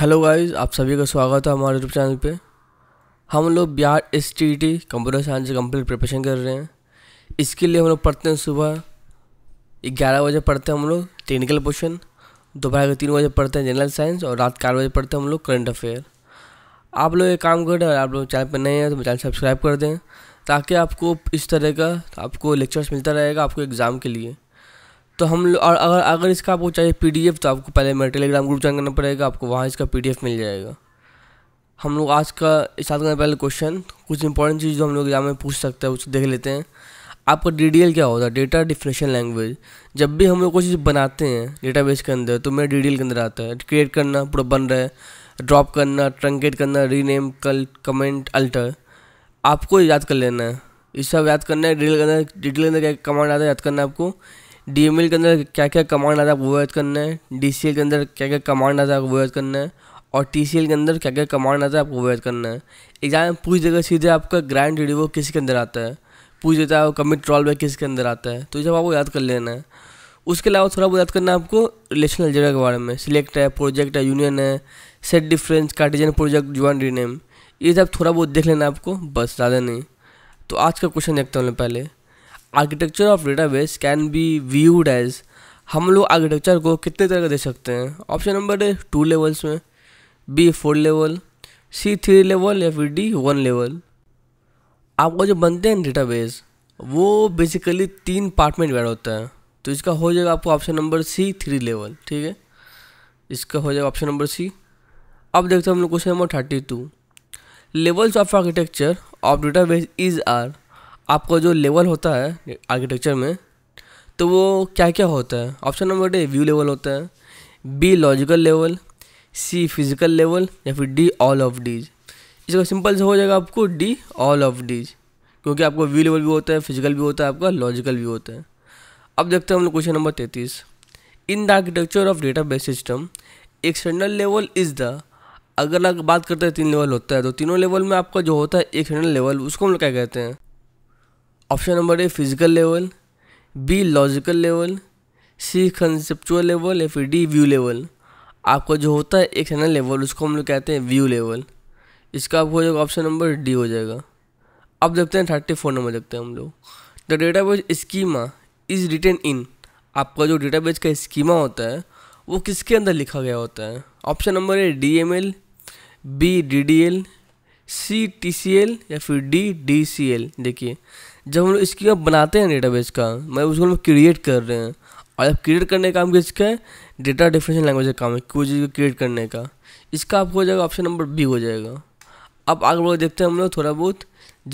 Hello guys आप सभी का स्वागत है हमारे यूट्यूब चैनल पे हम लोग Bihar S T T computer science से कंप्लीट प्रिपरेशन कर रहे हैं इसके लिए हम लोग पढ़ते हैं सुबह ग्यारह बजे पढ़ते हैं हम लोग टेक्निकल पोर्शन दोपहर के तीन बजे पढ़ते हैं जनरल साइंस और रात चार बजे पढ़ते हैं हम लोग करंट अफेयर आप लोग एक काम करें और आप लोग चैनल पर नए हैं तो चैनल सब्सक्राइब कर दें ताकि आपको इस तरह का आपको लेक्चर्स मिलता रहेगा आपको एग्ज़ाम के लिए तो हम लोग और अगर अगर इसका आपको चाहिए पी तो आपको पहले मेरा टेलीग्राम ग्रुप ज्वाइन करना पड़ेगा आपको वहाँ इसका पी मिल जाएगा हम लोग आज का स्टार्ट का पहले क्वेश्चन कुछ इंपॉर्टेंट चीज़ जो हम लोग एग्जाम में पूछ सकते हैं उसको देख लेते हैं आपका डी क्या होता है डेटा डिफिनेशन लैंग्वेज जब भी हम लोग कोई चीज़ बनाते हैं डेटा के अंदर तो मेरा डी के अंदर आता है क्रिएट करना पूरा बन रहा है ड्रॉप करना ट्रंकेट करना रीनेम कल कमेंट अल्टर आपको याद कर लेना है इस सब याद करना है डिटेल के अंदर डिटेल के अंदर क्या कमांड आता है याद करना है आपको डी एम एल के अंदर क्या क्या कमांड आता है वो याद करना है डी सी एल के अंदर क्या क्या कमांड आता है वो याद करना है और टी सी एल के अंदर क्या क्या कमांड आता है आपको वो याद करना है एग्जाम में पूछ देगा सीधे आपका ग्रैंड किस किसके अंदर आता है पूछ देता है कमिट ट्रॉल बैक किसके अंदर आता है तो जब आपको याद कर लेना है उसके अलावा थोड़ा बहुत याद करना है आपको रिलेशनल जगह के बारे में सिलेक्ट है प्रोजेक्ट है यूनियन है set difference Cartesian project join rename ये सब थोड़ा बहुत देख लेना आपको बस ज़्यादा नहीं तो आज का क्वेश्चन देखते हैं पहले architecture of database can be viewed as हम लोग आर्किटेक्चर को कितने तरह का दे सकते हैं option number A two levels में B four level C three level या फिर डी वन लेवल आपका जो बनते हैं डेटाबेस वो बेसिकली तीन पार्ट में डिवाइड होता है तो इसका हो जाएगा आपको option number C three level ठीक है इसका हो जाएगा ऑप्शन नंबर सी अब देखते हैं हम लोग question number thirty two levels of architecture of database is are आपका जो लेवल होता है आर्किटेक्चर में तो वो क्या क्या होता है option number A view level होता है B logical level C physical level या फिर डी ऑल ऑफ डीज इसका सिंपल से हो जाएगा आपको डी ऑल ऑफ डीज क्योंकि आपको व्यू लेवल भी होता है फिजिकल भी होता है आपका लॉजिकल भी होता है अब देखते हैं हम लोग क्वेश्चन नंबर तैंतीस in the architecture of database system external level is the अगर आप बात करते हैं तीन लेवल होता है तो तीनों लेवल में आपका जो होता है एक्सटर्नल लेवल उसको हम लोग क्या कहते हैं option number A physical level B logical level C conceptual level या फिर डी व्यू लेवल आपका जो होता है एक है ना लेवल उसको हम लोग कहते हैं व्यू लेवल इसका आपको हो जाएगा ऑप्शन नंबर डी हो जाएगा अब देखते हैं थर्टी फोर नंबर देखते हैं हम लोग the database schema is written in आपका जो डेटा बेस का स्कीमा होता है वो किसके अंदर लिखा गया होता है option number A D M L B D D L C T C L या फिर डी डी सी एल देखिए जब हम लोग इसकी बनाते हैं डेटाबेस का मैं उसको हम क्रिएट कर रहे हैं और अब क्रिएट करने का काम किसका है डेटा डिफिनेशन लैंग्वेज का काम है कोई चीज़ को क्रिएट करने का इसका आपको हो जाएगा ऑप्शन नंबर बी हो जाएगा अब आगे बढ़ देखते हैं हम लोग थोड़ा बहुत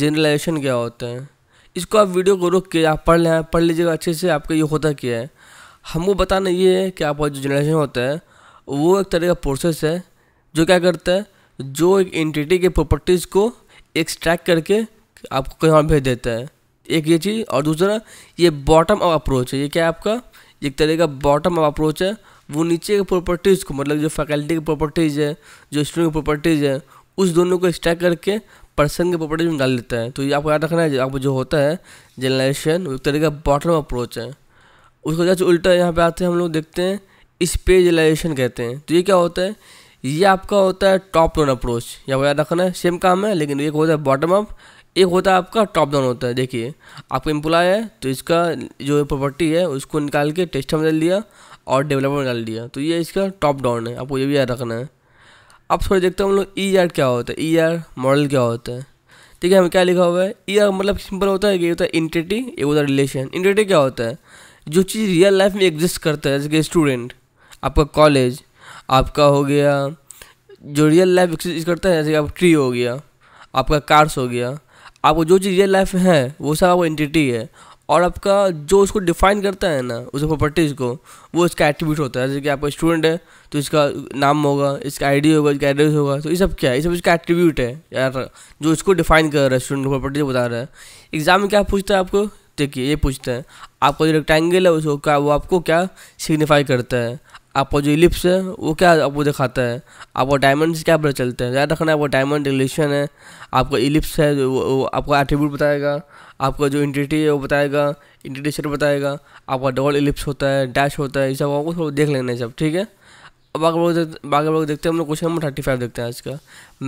जनरलाइजेशन क्या होता है इसको आप वीडियो को रोक के आप पढ़ लें पढ़ लीजिएगा अच्छे से आपका ये होता क्या है हमको बताना ये है कि आपका जो जनरेशन होता है वो एक तरह का प्रोसेस है जो क्या करता है जो एक एंटिटी के प्रॉपर्टीज़ को एक्सट्रैक्ट करके आपको कहीं और भेज देता है एक ये चीज़ और दूसरा ये बॉटम अप अप्रोच है ये क्या है आपका एक तरह का बॉटम अप अप्रोच है वो नीचे के प्रॉपर्टीज़ को मतलब जो फैकल्टी की प्रॉपर्टीज़ है जो स्टूडेंट की प्रॉपर्टीज़ है उस दोनों को स्टैक करके पर्सन के प्रॉपर्टीज में डाल देता है तो ये आपको याद रखना है आपको जो होता है वो एक तरह का बॉटम अप्रोच है उसको जैसे उल्टा यहाँ पे आते हैं हम लोग देखते हैं स्पेशलाइजेशन कहते हैं तो ये क्या होता है ये आपका होता है टॉप डाउन अप्रोच या याद रखना है सेम काम है लेकिन एक होता है बॉटम अप एक होता है आपका टॉप डाउन होता है देखिए आपका एम्प्लॉय है तो इसका जो प्रॉपर्टी है उसको निकाल के टेस्ट में डाल दिया और डेवलपर में डाल दिया तो ये इसका टॉप डाउन है आपको ये भी याद रखना है अब थोड़ा देखते हैं हम लोग ई e आर क्या होता है ई आर मॉडल क्या होता है ठीक है हमें क्या लिखा हुआ है ई e आर मतलब सिंपल होता है कि होता है इंटिटी एक होता है रिलेशन इंटिटी क्या होता है जो चीज़ रियल लाइफ में एग्जिस्ट करता है जैसे कि स्टूडेंट आपका कॉलेज आपका हो गया जो रियल लाइफ एग्जिस्ट करता है जैसे कि आप ट्री हो गया आपका कार्स हो गया आपको जो चीज़ रियल लाइफ में है वो सब आपको एंटिटी है और आपका जो उसको डिफाइन करता है ना उस प्रॉपर्टीज़ को वो इसका एट्रीब्यूट होता है जैसे कि आपका स्टूडेंट है तो इसका नाम होगा इसका आईडी होगा इसका एड्रेस होगा तो ये सब क्या है ये सब इसका एट्रीब्यूट है यार जो इसको डिफाइन कर रहा है स्टूडेंट प्रॉपर्टी बता रहा है एग्जाम में क्या पूछता है आपको देखिए ये पूछते हैं आपका जो रेक्टेंगल है उसको क्या वो आपको क्या सिग्निफाई करता है आपका जो इलिप्स है वो क्या आपको दिखाता है आपको डायमंड क्या पता चलते हैं याद रखना है वो डायमंड रिलेशन है आपका इलिप्स है वो, वो आपका एट्रीब्यूट बताएगा आपका जो इंटिटी है वो बताएगा इंटिटेशन बताएगा आपका डबल इलिप्स होता है डैश होता है ये सब आपको थोड़ा देख लेना है सब ठीक है अब आगे लोग बाकी लोग देखते हैं हम लोग क्वेश्चन नंबर थर्टी फाइव देखते हैं आज का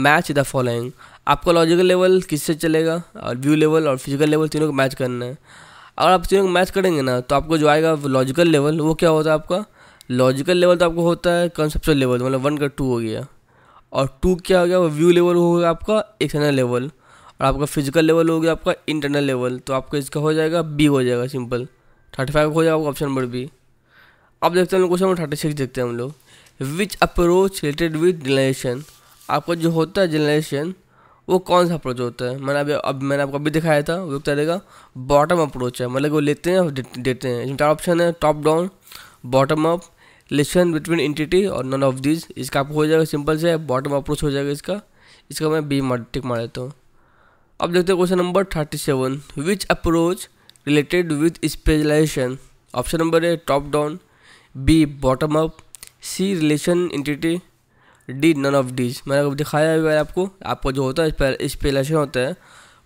मैच द फॉलोइंग आपका लॉजिकल लेवल किससे चलेगा और व्यू लेवल और फिजिकल लेवल तीनों को मैच करना है अगर आप तीनों को मैच करेंगे ना तो आपको जो आएगा लॉजिकल लेवल वो क्या होता है आपका लॉजिकल लेवल तो आपको होता है कंसेप्चुअल लेवल मतलब वन का टू हो गया और टू क्या हो गया वो व्यू लेवल हो गया आपका एक्सटर्नल लेवल और आपका फिजिकल लेवल हो गया आपका इंटरनल लेवल तो आपका इसका हो जाएगा बी हो जाएगा सिंपल थर्टी फाइव हो जाएगा आपका ऑप्शन नंबर बी अब देखते हैं क्वेश्चन नंबर थर्टी सिक्स देखते हैं हम लोग which approach related with generation आपका जो होता है जनरेशन वो कौन सा अप्रोच होता है मैंने अभी अब मैंने आपको अभी दिखाया था वो देगा बॉटम अप्रोच है मतलब वो लेते हैं और देते हैं इसमें चार ऑप्शन है top down bottom up relation between entity और नन ऑफ दिस इसका आपको हो जाएगा सिंपल से बॉटम अप्रोच हो जाएगा इसका इसका मैं बी टिक मार देता हूँ अब देखते हैं question number thirty seven which approach related with specialization option number है top down B bottom up C relation entity D none of these मैंने अब दिखाया है आपको आपको जो होता है स्पेशलाइजेशन होता है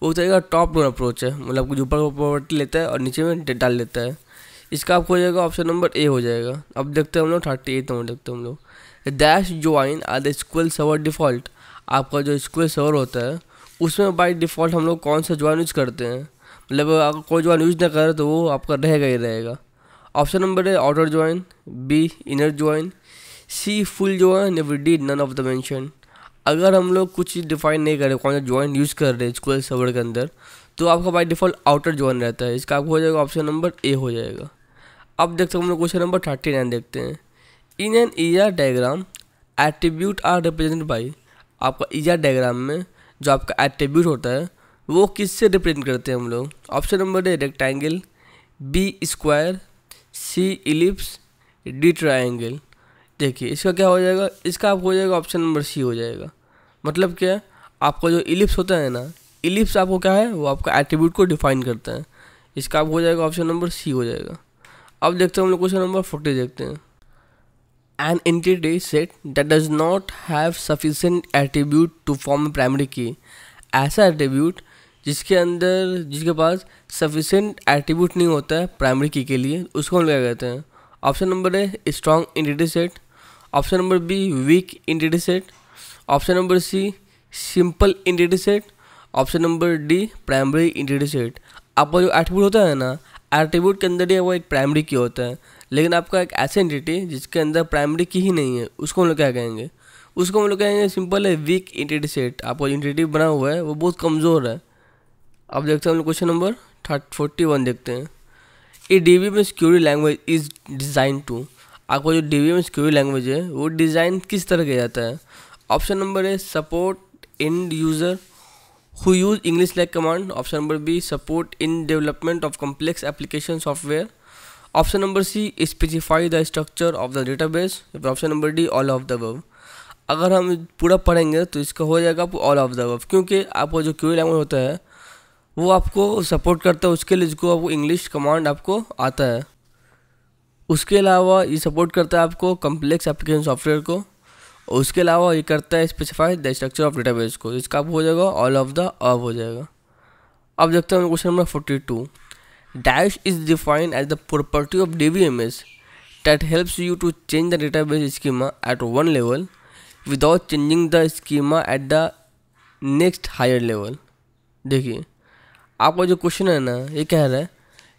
वो होता है टॉप डाउन अप्रोच है मतलब आपको ऊपर प्रॉपर्टी लेता है और नीचे में डाल लेता है इसका आपको हो जाएगा ऑप्शन नंबर ए हो जाएगा अब देखते हैं हम लोग थर्टी एट नंबर देखते हैं हम लोग dash join are the SQL server default आपका जो स्क्वल सवर होता है उसमें बाई डिफ़ॉल्ट हम लोग कौन सा ज्वाइन यूज़ करते हैं मतलब अगर कोई ज्वाइन यूज़ ना करें तो वो आपका रहेगा ही रहेगा option number A outer join B inner join C full join एव D none of the mentioned अगर हम लोग कुछ डिफाइन नहीं करें कौन सा ज्वाइन यूज़ कर रहे हैं स्कूल सवर के अंदर तो आपका बाई डिफ़ॉल्ट आउटर ज्वाइन रहता है इसका आपको हो जाएगा ऑप्शन नंबर ए हो जाएगा अब देखते हैं हम लोग क्वेश्चन नंबर थर्टी नाइन देखते हैं in an ER diagram attribute are represent by आपका ईयर e डायग्राम में जो आपका एट्रीब्यूट होता है वो किससे रिप्रेजेंट करते हैं हम लोग option number A rectangle B square C ellipse D triangle देखिए इसका क्या हो जाएगा इसका आपको हो जाएगा ऑप्शन नंबर सी हो जाएगा मतलब क्या है आपका जो इलिप्स होता है ना इलिप्स आपको क्या है वो आपका एट्रीब्यूट को डिफाइन करता है इसका आपको हो जाएगा ऑप्शन नंबर सी हो जाएगा अब देखते हैं हम लोग क्वेश्चन नंबर फोर्टी देखते हैं an entity set that does not have sufficient attribute to form primary key ऐसा एट्रीब्यूट जिसके अंदर जिसके पास सफिशेंट एट्रीब्यूट नहीं होता है प्राइमरी की के लिए उसको हम क्या कहते हैं option number A strong entity set option number B weak entity set option number C simple entity set option number D primary entity set आपका जो एट्रीब्यूट होता है ना एट्रीब्यूट के अंदर ही वो एक प्राइमरी की होता है लेकिन आपका एक ऐसी एंटिटी जिसके अंदर प्राइमरी की ही नहीं है उसको हम लोग क्या कहेंगे उसको हम लोग कहेंगे सिंपल है वीक इंटिटी सेट आपका इंटिटी बना हुआ है वो बहुत कमज़ोर है अब देखते हैं हम लोग question number thirty forty one देखते हैं ये डी में security language is design to आपका जो डी में सिक्योरिटी लैंग्वेज है वो डिज़ाइन किस तरह किया जाता है ऑप्शन नंबर है support end user who use English like command option number B support in development of complex application software option number C specify the structure of the database option number D all of the above अगर हम पूरा पढ़ेंगे तो इसका हो जाएगा all of the verb क्योंकि आपका जो क्यू लैंग्वेज होता है वो आपको सपोर्ट करता है उसके लिए जिसको आपको इंग्लिश कमांड आपको आता है उसके अलावा ये सपोर्ट करता है आपको कम्प्लेक्स एप्लीकेशन सॉफ्टवेयर को उसके अलावा ये करता है specify the structure of database को इसका अब हो जाएगा ऑल ऑफ द अब हो जाएगा अब देखते हैं question number forty two dash is defined as the property of D B M S helps you to change the database schema at one level without changing the schema at the next higher level देखिए आपका जो question है ना ये कह रहा है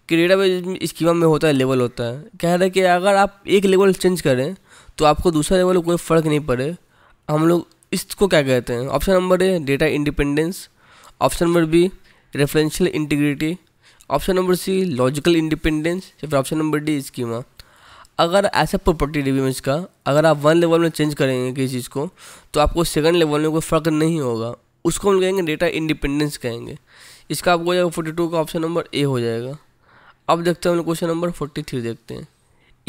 कि डेटाबेस स्कीमा में होता है लेवल होता है कह रहा है कि अगर आप एक लेवल चेंज करें तो आपको दूसरा लेवल में कोई फ़र्क नहीं पड़े हम लोग इसको क्या कहते हैं option number A data independence option number B referential integrity option number C logical independence या फिर ऑप्शन नंबर डी स्कीमा अगर ऐसा प्रॉपर्टी रिव्यू में इसका अगर आप वन लेवल में चेंज करेंगे किसी चीज़ को तो आपको सेकंड लेवल में कोई फ़र्क नहीं होगा उसको हम कहेंगे डेटा इंडिपेंडेंस कहेंगे इसका आपको हो जाएगा फोर्टी टू का ऑप्शन नंबर ए हो जाएगा अब देखते हैं हम लोग क्वेश्चन नंबर फोर्टी थ्री देखते हैं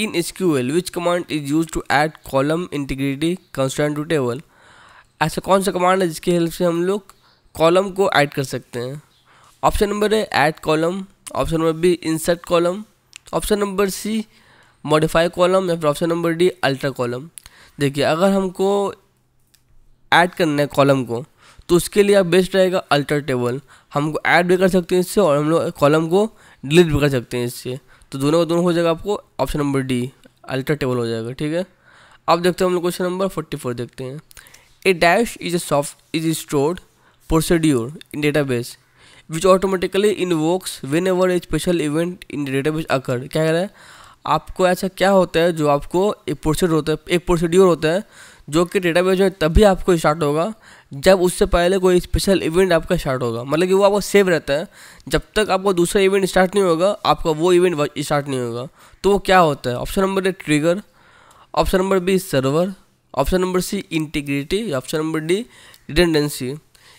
In SQL, which command is used to add column integrity constant to table? ऐसा कौन सा कमांड है जिसकी हेल्प से हम लोग कॉलम को ऐड कर सकते हैं ऑप्शन नंबर है add column option number B insert column option number C modify column या फिर option number D alter column देखिए अगर हमको ऐड करना है कॉलम को तो उसके लिए बेस्ट रहेगा अल्ट्रा टेबल हमको ऐड भी कर सकते हैं इससे और हम लोग कॉलम को डिलीट भी कर सकते हैं इससे तो दोनों का दोनों हो जाएगा आपको option number D alter table हो जाएगा ठीक है अब देखते हैं हम लोग क्वेश्चन नंबर फोर्टी फोर देखते हैं a dash is a soft is stored procedure in database which automatically invokes whenever a special event in database occur क्या कह रहा है आपको ऐसा क्या होता है जो आपको एक प्रोसीड होता है एक प्रोसीड्योर होता है जो कि डेटाबेस में तभी आपको स्टार्ट होगा जब उससे पहले कोई स्पेशल इवेंट आपका स्टार्ट होगा मतलब कि वो आपको सेव रहता है जब तक आपका दूसरा इवेंट स्टार्ट नहीं होगा आपका वो इवेंट स्टार्ट नहीं होगा तो वो क्या होता है option number A trigger option number B server option number C integrity option number D redundancy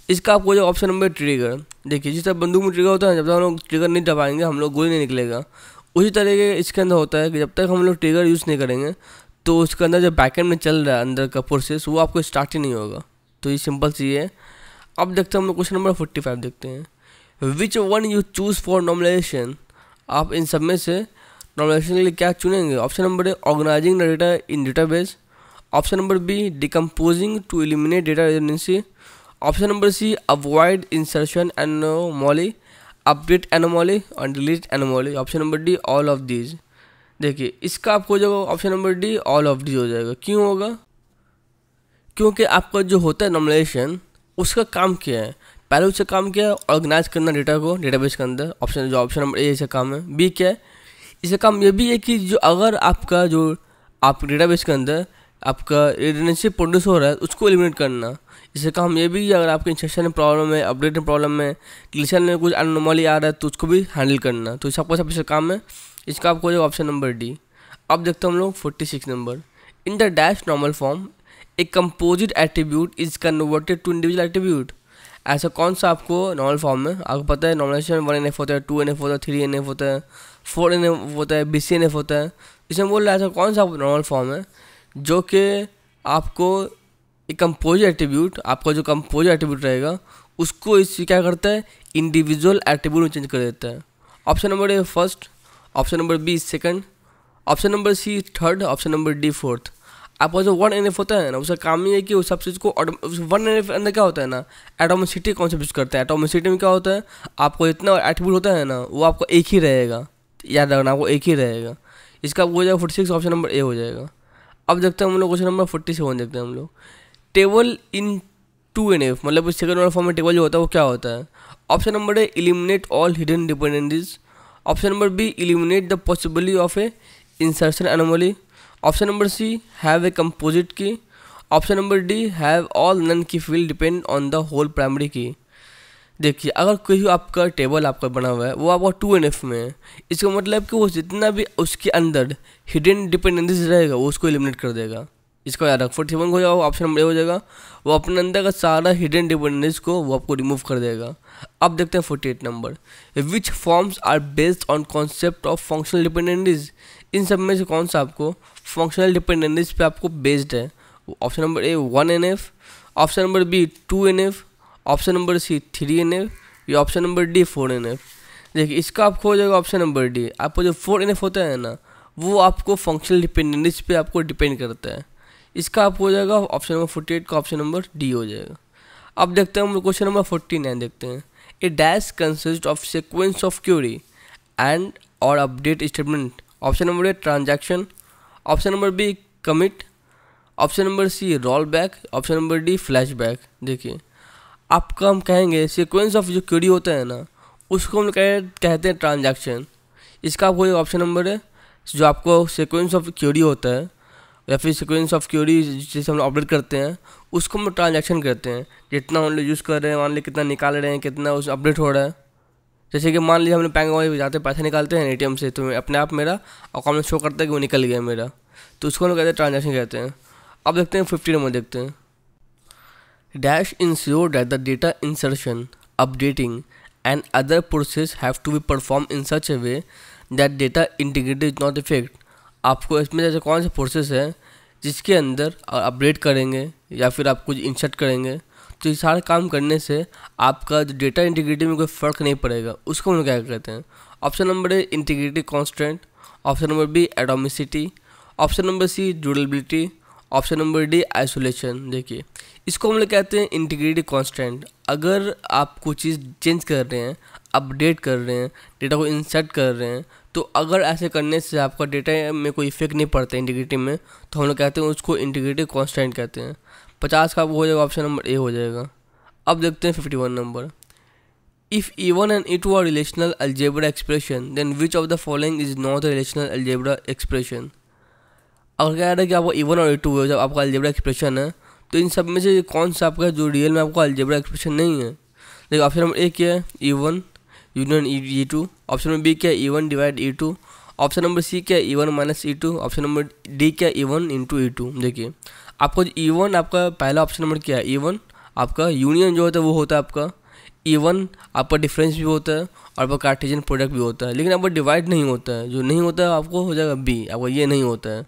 इसका आपको जो ऑप्शन नंबर ट्रिगर देखिए जिस तरह बंदूक में ट्रिगर होता है जब तक हम लोग ट्रिगर नहीं दबाएंगे हम लोग गोली नहीं निकलेगा उसी तरीके इसके अंदर होता है कि जब तक हम लोग ट्रिगर यूज़ नहीं करेंगे तो उसके अंदर जो बैकेंड में चल रहा है अंदर का प्रोसेस वो आपको स्टार्ट ही नहीं होगा तो ये सिंपल सी है अब देखते हैं हम लोग क्वेश्चन नंबर फोर्टी फाइव देखते हैं which one you choose for normalization आप इन सब में से नॉमिनेशन के लिए क्या चुनेंगे option number A organizing the data in database option number B decomposing to eliminate data redundancy option number C avoid insertion anomaly update anomaly और delete anomaly option number D all of these देखिए इसका आपको जो option number D all of these हो जाएगा क्यों होगा क्योंकि आपका जो होता है नॉमिनेशन उसका काम क्या है पहले उससे काम क्या है ऑर्गेनाइज करना डेटा को डेटाबेस के अंदर ऑप्शन जो ऑप्शन नंबर ए इसका काम है बी क्या है इसका काम ये भी है कि जो अगर आपका जो आप डेटाबेस के अंदर आपका रिडेंसी प्रोड्यूस हो रहा है उसको एलिमिनेट करना इससे काम ये भी है अगर आपके इंस्ट्रक्शन में प्रॉब्लम है अपडेट में प्रॉब्लम है डिलीशन में कुछ अनोमली आ रहा है तो उसको भी हैंडल करना तो इसका सब इसका काम है इसका आपको जो ऑप्शन नंबर डी अब देखते हैं हम लोग forty six number in the dash normal form a composite attribute is converted to individual attribute ऐसा कौन सा आपको नॉर्मल फॉर्म में आपको पता है नॉमिनेशन वन एन एफ होता है टू एन एफ होता है थ्री एन एफ होता है फोर एन एफ होता है बी सी एन एफ होता है इसमें बोल रहा है ऐसा कौन सा नॉर्मल फॉर्म है जो कि आपको एक कंपोज एट्रीब्यूट आपका जो कम्पोज एट्रीब्यूट रहेगा उसको इस क्या करता है इंडिविजुअल एट्रीब्यूट में चेंज कर देता है option number A first option number B second option number C third option number D fourth आपका जो वन एन एफ होता है ना उसका काम ये है कि उस सब चीज़ को वन एन एफ अंदर क्या होता है ना एटोमिसिटी कॉन्सेप्ट यूज़ करता है एटोमिसिटी में क्या होता है आपको इतना एटीट्यूड होता है ना वो आपको एक ही रहेगा याद रखना आपको एक ही रहेगा इसका वो हो जाएगा forty six option number A हो जाएगा अब देखते हैं हम लोग क्वेश्चन नंबर फोर्टी सेवन देखते हैं हम लोग table in two N F मतलब सेकंड वाला फॉर्म में टेबल जो होता है वो क्या होता है option number A eliminate all hidden dependencies option number B eliminate the possibility of a insertion anomaly option number C have a composite key option number D have all non key field depend on the whole primary key देखिए अगर कोई आपका table आपका बना हुआ है वो आपका टू एन एफ में है इसका मतलब कि वो जितना भी उसके अंदर हिडन डिपेंडेंसीज रहेगा वो उसको एलिमिनेट कर देगा इसका याद रख फोर्टी वन हो जाएगा ऑप्शन नंबर ए हो जाएगा वो अपने अंदर का सारा हिडन डिपेंडेंस को वो आपको रिमूव कर देगा अब देखते हैं forty eight number which forms are based on concept of functional dependencies इन सब में से कौन सा आपको फंक्शनल डिपेंडेंसीज पे आपको बेस्ड है option number A one N F option number B two N F option number C three N F या option number D four N F देखिए इसका आपको हो जाएगा ऑप्शन नंबर डी आपको जो फोर एन एफ होता है ना वो आपको फंक्शनल डिपेंडेंस पे आपको डिपेंड करता है इसका आपको हो जाएगा ऑप्शन नंबर फोर्टी एट का ऑप्शन नंबर डी हो जाएगा अब देखते हैं हम लोग क्वेश्चन नंबर फोर्टी नाइन देखते हैं a dash consist of sequence of query and और update statement option number A transaction option number B commit option number C roll back option number D flash back देखिए आपका हम कहेंगे sequence of जो Curie होता है ना उसको हम कह कहते हैं ट्रांजैक्शन इसका आपको एक ऑप्शन नंबर है जो आपको सिक्वेंस ऑफ क्यूरी होता है या फिर सिक्वेंस ऑफ क्यूरी जिसे हम ऑपरेट करते हैं उसको हम ट्रांजैक्शन करते हैं जितना हम लोग यूज़ कर रहे हैं मान लीजिए कितना निकाल रहे हैं कितना उस अपडेट हो रहा है जैसे कि मान लीजिए हमने बैंक अकाउंट जाते हैं पैसे निकालते हैं एम से तो अपने आप मेरा अकाउंट में शो करता है कि वो निकल गया मेरा तो उसको हम कहते हैं ट्रांजेक्शन कहते हैं अब देखते हैं फिफ्टी नंबर देखते हैं dash ensure that the data insertion updating and other process have to be perform in such a way that data integrated is not effect आपको इसमें जैसे कौन से प्रोसेस है जिसके अंदर अपडेट करेंगे या फिर आप कुछ इंसर्ट करेंगे तो ये सारे काम करने से आपका जो डेटा इंटीग्रिटी में कोई फ़र्क नहीं पड़ेगा उसको हम क्या कहते हैं option number A integrity constant option number B atomicity option number C durability option number D isolation देखिए इसको हम लोग कहते हैं इंटीग्रिटी कांस्टेंट अगर आप कोई चीज़ चेंज कर रहे हैं अपडेट कर रहे हैं डेटा को इंसर्ट कर रहे हैं तो अगर ऐसे करने से आपका डेटा में कोई इफेक्ट नहीं पड़ता इंटीग्रिटी में तो हम लोग कहते हैं उसको इंटीग्रिटी कांस्टेंट कहते हैं पचास का वो हो जाएगा ऑप्शन नंबर ए हो जाएगा अब देखते हैं fifty one number if even and it वो relational algebra expression then which of the following is not relational algebra expression अगर कह रहा है कि आपका इवन e और टू e है जब आपका अल्जेबरा एक्सप्रेशन है तो इन सब में से कौन सा आपका जो रियल में आपका अल्जेबरा एक्सप्रेशन नहीं है देखिए ऑप्शन नंबर ए क्या है E one union E two option number B क्या है E one divide E two option number C क्या है E one minus E two option number D क्या है E one into E two देखिए आपको वन e आपका पहला ऑप्शन नंबर क्या है ईवन e आपका यूनियन जो होता है वो होता है आपका वन e आपका डिफरेंस भी होता है और आपका कार्टेजन प्रोडक्ट भी होता है लेकिन आपका डिवाइड नहीं होता है जो नहीं होता है आपको हो जाएगा बी आपका ये नहीं होता है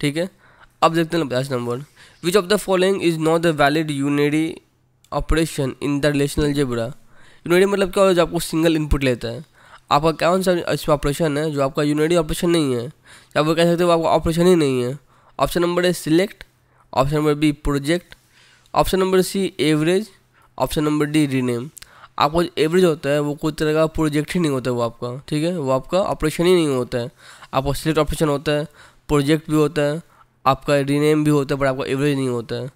ठीक है अब देखते हैं last number which of the following is not the valid unary operation in the relational algebra unary मतलब क्या होता है जो आपको सिंगल इनपुट लेता है आपका कौन सा इसमें ऑपरेशन है जो आपका यूनिडी ऑपरेशन नहीं है या वो कह सकते हो आपका ऑपरेशन ही नहीं है ऑप्शन नंबर है select option number B project option number C average option number D rename आपको एवरेज होता है वो कोई तरह का प्रोजेक्ट ही नहीं होता है वो आपका ठीक है वो आपका ऑपरेशन ही नहीं होता है आपका सिलेक्ट ऑपरेशन होता है प्रोजेक्ट भी होता है आपका रीनेम भी होता है बट आपका एवरेज नहीं होता है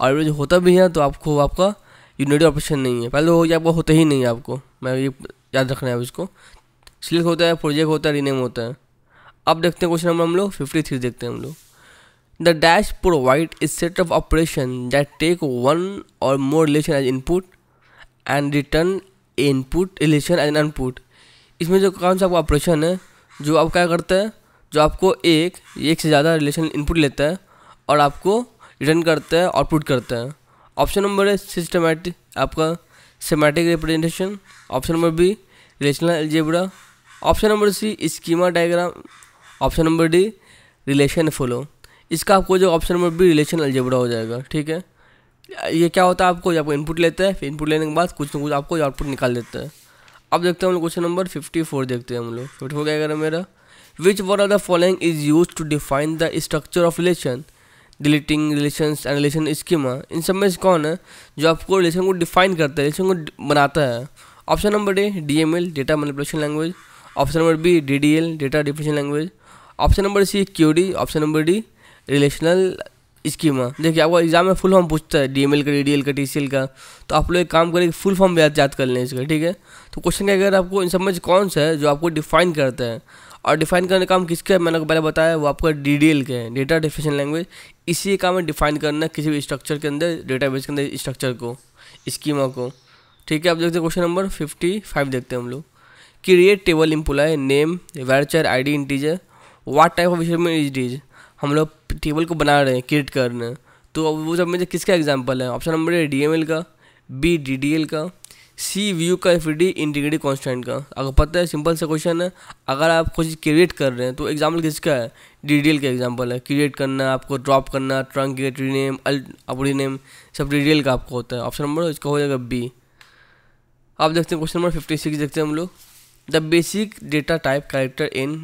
और एवरेज होता भी है तो आपको आपका यूनिटी ऑपरेशन नहीं है पहले हो आपका होता ही नहीं है आपको मैं ये याद रखना है इसको सिलेक्ट होता है प्रोजेक्ट होता है रीनेम होता है अब देखते हैं क्वेश्चन नंबर हम लोग फिफ्टी थ्री देखते हैं हम लोग The dash provides a set of operations that take one or more relation as input and return a input relation as an output. इसमें जो कौन सा आपका ऑपरेशन है जो आप क्या करते हैं जो आपको एक एक से ज़्यादा रिलेशन इनपुट लेता है और आपको रिटर्न करता है आउटपुट करता है ऑप्शन नंबर है सिस्टमेटिक आपका semantic representation option number B relational algebra option number C schema diagram option number D relation follow इसका आपको जो option number B relation algebra हो जाएगा ठीक है ये क्या होता है आपको आपको इनपुट लेता है फिर इनपुट लेने के बाद कुछ ना कुछ आपको आउटपुट निकाल देता है अब देखते हैं हम लोग क्वेश्चन नंबर फिफ्टी फोर देखते हैं हम लोग फिफ्टी फोर क्या हैं मेरा which one are the following is use to define the structure of relation deleting relation and relation schema इन सब में से कौन है जो आपको रिलेशन को डिफाइन करता है रिलेशन को बनाता है option number A D M L data manipulation language option number B D D L data definition language option number C Q D option number D relational schema देखिए आपको exam में full form पूछता है D का D का T का तो आप लोग एक काम करें फुल फॉर्म याद याद कर लें इसका ठीक है तो क्वेश्चन क्या अगर आपको इन सब में कौन सा है जो आपको डिफाइन करता है और डिफाइन करने का काम किसके मैंने पहले बताया वो आपका डी के हैं डेटा डिफिशन लैंग्वेज इसी काम में डिफाइन करना है किसी भी स्ट्रक्चर के अंदर डेटाबेस के अंदर स्ट्रक्चर को स्कीमा को ठीक है आप देखते हैं क्वेश्चन नंबर फिफ्टी फाइव देखते हैं हम लोग create table employee name varchar I D integer what type of is हम लोग टेबल को बना रहे हैं क्रिएट कर रहे हैं तो अब वो सब में से किसका एग्जाम्पल है ऑप्शन नंबर ए डी का बी डी का सी व्यू का एफ डी इंटीग्रेटी कॉन्स्टेंट का अगर पता है सिंपल सा क्वेश्चन है अगर आप कुछ क्रिएट कर रहे हैं तो एग्जाम्पल किसका है डी डी एल का एग्जाम्पल है क्रिएट करना आपको ड्रॉप करना ट्रंक गेट रीनेम अपडी नेम सब डी डी एल का आपको होता है ऑप्शन नंबर इसका हो जाएगा बी आप देखते हैं क्वेश्चन नंबर फिफ्टी सिक्स देखते हैं हम लोग the basic data type character in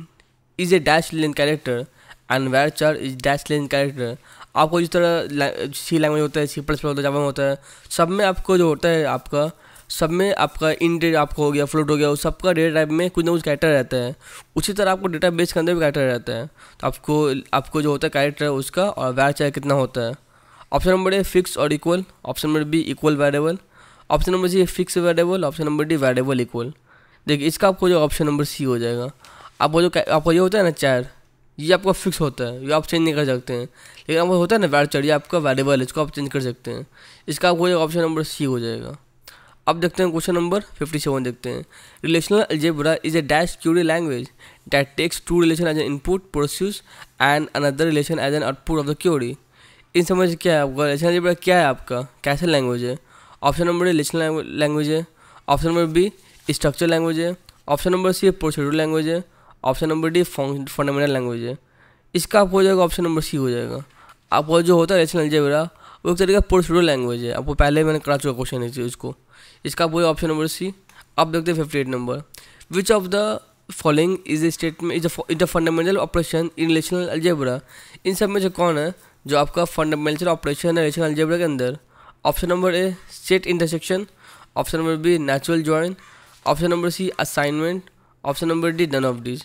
is a dash length character and varchar is dash length character आपको जिस तरह सी लैंग्वेज होता है सी प्लस प्लस होता है जब होता है सब में आपको जो होता है आपका सब में आपका इन डेट आपको हो गया फ्लोट हो गया उस सबका डेटा टाइप में कुछ ना कुछ कैरेक्टर रहता है उसी तरह आपको डेटा बेस के अंदर भी कैरेक्टर रहता है तो आपको आपको जो होता है कैरेक्टर उसका और वैर चाहे कितना होता है ऑप्शन नंबर ए फिक्स और equal option number B equal variable option number C fix variable option number D variable equal देखिए इसका आपको जो ऑप्शन नंबर सी हो जाएगा आपको जो आपको ये होता है ना चार ये आपका फिक्स होता है ये आप चेंज नहीं कर सकते हैं लेकिन आपको होता है ना वैर ये आपका वैल्यूबल है इसको आप चेंज कर सकते हैं इसका आपको ऑप्शन नंबर सी हो जाएगा अब देखते हैं क्वेश्चन नंबर फिफ्टी सेवन देखते हैं relational algebra is a dash query language that takes two relation as an input produce and another relation as an output of the query इन समझ क्या है आपका रिलेशनल अलजेब्रा क्या है आपका कैसे लैंग्वेज है option number A relational language है option number B structure language है option number C procedure language है option number D fundamental language है इसका आपको हो जाएगा ऑप्शन नंबर सी हो जाएगा आपको जो होता है रेशनल जेबरा वो एक तरीके का प्रोसीडर लैंग्वेज है आपको पहले मैंने करा चुका क्वेश्चन है उसको इसका आप जाएगा ऑप्शन नंबर सी आप देखते हैं fifty eight number which of the following is a statement is is the fundamental operation in relational algebra इन सब में से कौन है जो आपका फंडामेंटल ऑपरेशन है रिलेशनल अल्जेबरा के अंदर option number A state intersection option number B natural join option number C assignment option number D none of these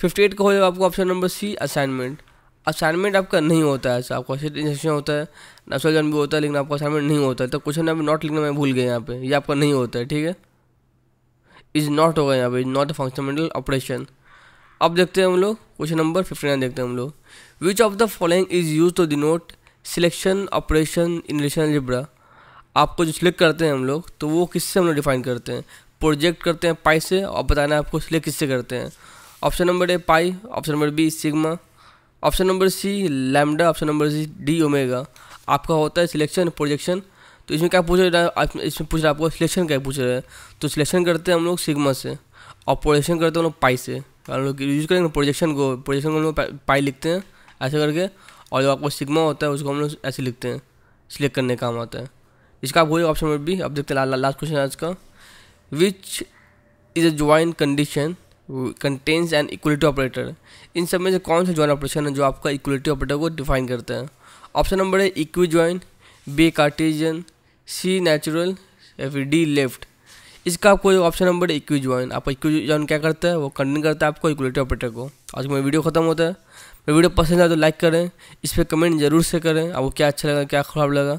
fifty eight का हो जाएगा आपको option number C assignment assignment आपका नहीं होता है ऐसा आपका इंस्ट्रक्शन होता है नेशनल जन भी होता है लेकिन आपका असाइनमेंट नहीं होता है तो क्वेश्चन आप नॉट लिखना मैं भूल गया यहाँ पे ये आपका नहीं होता है ठीक है इज़ नॉट होगा यहाँ पे is not a fundamental operation अब देखते हैं हम लोग क्वेश्चन नंबर फिफ्टी नाइन देखते हैं हम लोग which of the following is use to denote selection operation in relation algebra आपको जो सिलेक्ट करते हैं हम लोग तो वो किससे हम लोग डिफाइन करते हैं प्रोजेक्ट करते हैं पाई से और बताना है आपको इसलिए किससे करते हैं option number A pi option number B sigma option number C lambda option number C D omega आपका होता है सिलेक्शन प्रोजेक्शन तो इसमें क्या पूछ रहा है इसमें पूछ रहा है आपको सिलेक्शन क्या पूछ रहा है तो सिलेक्शन करते हैं हम लोग सिग्मा से और प्रोजेक्शन करते हैं हम लोग पाई से तो हम लोग यूज करेंगे प्रोजेक्शन को प्रोजेक्शन को हम लोग पाई लिखते हैं ऐसे करके और जो आपको सिग्मा होता है उसको हम लोग ऐसे लिखते हैं सिलेक्ट करने का काम आता है इसका आप वही ऑप्शन नंबर बी अब देखते हैं लास्ट क्वेश्चन है आज का which is a join condition contains and equality operator इन सब में से कौन सा ज्वाइन ऑपरेशन है जो आपका इक्वलिटी ऑपरेटर को डिफाइन करता है ऑप्शन नंबर है equi join B Cartesian C natural या फिर डी लेफ्ट इसका आपको ऑप्शन नंबर है इक्वी ज्वाइन आपका इक्वी ज्वाइन क्या करता है वो कंटेन करता है आपको इक्वलिटी ऑपरेटर को आज मेरा वीडियो खत्म होता है मेरा वीडियो पसंद आए तो लाइक करें इस पर कमेंट जरूर से करें आपको क्या अच्छा लगा क्या ख़राब लगा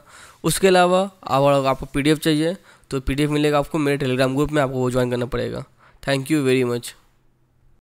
उसके अलावा आप आपको पी डी एफ चाहिए तो पी मिलेगा आपको मेरे टेलीग्राम ग्रुप में आपको वो ज्वाइन करना पड़ेगा थैंक यू वेरी मच